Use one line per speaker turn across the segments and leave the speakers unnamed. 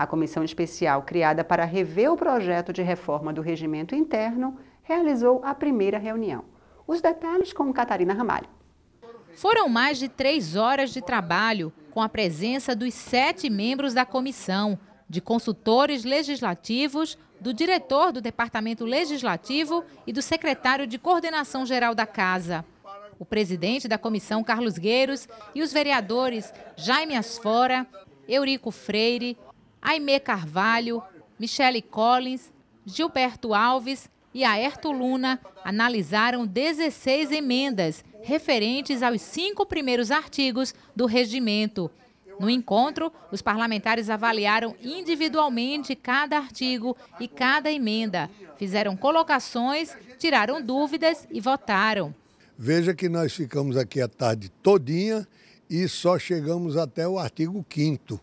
A comissão especial criada para rever o projeto de reforma do regimento interno realizou a primeira reunião. Os detalhes com Catarina Ramalho. Foram mais de três horas de trabalho, com a presença dos sete membros da comissão, de consultores legislativos, do diretor do Departamento Legislativo e do secretário de Coordenação Geral da Casa. O presidente da comissão, Carlos Gueiros, e os vereadores Jaime Asfora, Eurico Freire, Aimee Carvalho, Michele Collins, Gilberto Alves e Aerto Luna analisaram 16 emendas referentes aos cinco primeiros artigos do regimento. No encontro, os parlamentares avaliaram individualmente cada artigo e cada emenda, fizeram colocações, tiraram dúvidas e votaram.
Veja que nós ficamos aqui a tarde todinha e só chegamos até o artigo 5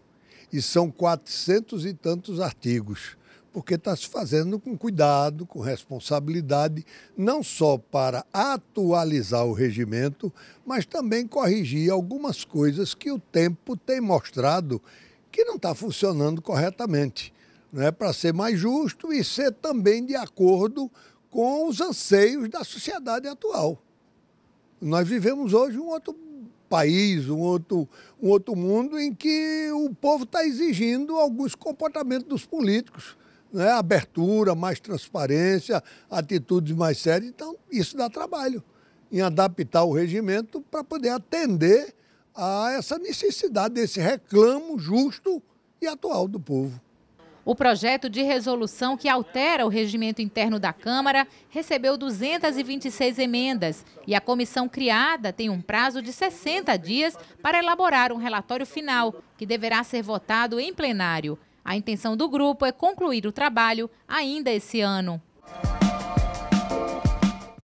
e são quatrocentos e tantos artigos, porque está se fazendo com cuidado, com responsabilidade, não só para atualizar o regimento, mas também corrigir algumas coisas que o tempo tem mostrado que não está funcionando corretamente. Não é para ser mais justo e ser também de acordo com os anseios da sociedade atual. Nós vivemos hoje um outro país, um outro, um outro mundo em que o povo está exigindo alguns comportamentos dos políticos. Né? Abertura, mais transparência, atitudes mais sérias. Então, isso dá trabalho em adaptar o regimento para poder atender a essa necessidade, desse reclamo justo e atual do povo.
O projeto de resolução que altera o regimento interno da Câmara recebeu 226 emendas e a comissão criada tem um prazo de 60 dias para elaborar um relatório final, que deverá ser votado em plenário. A intenção do grupo é concluir o trabalho ainda esse ano.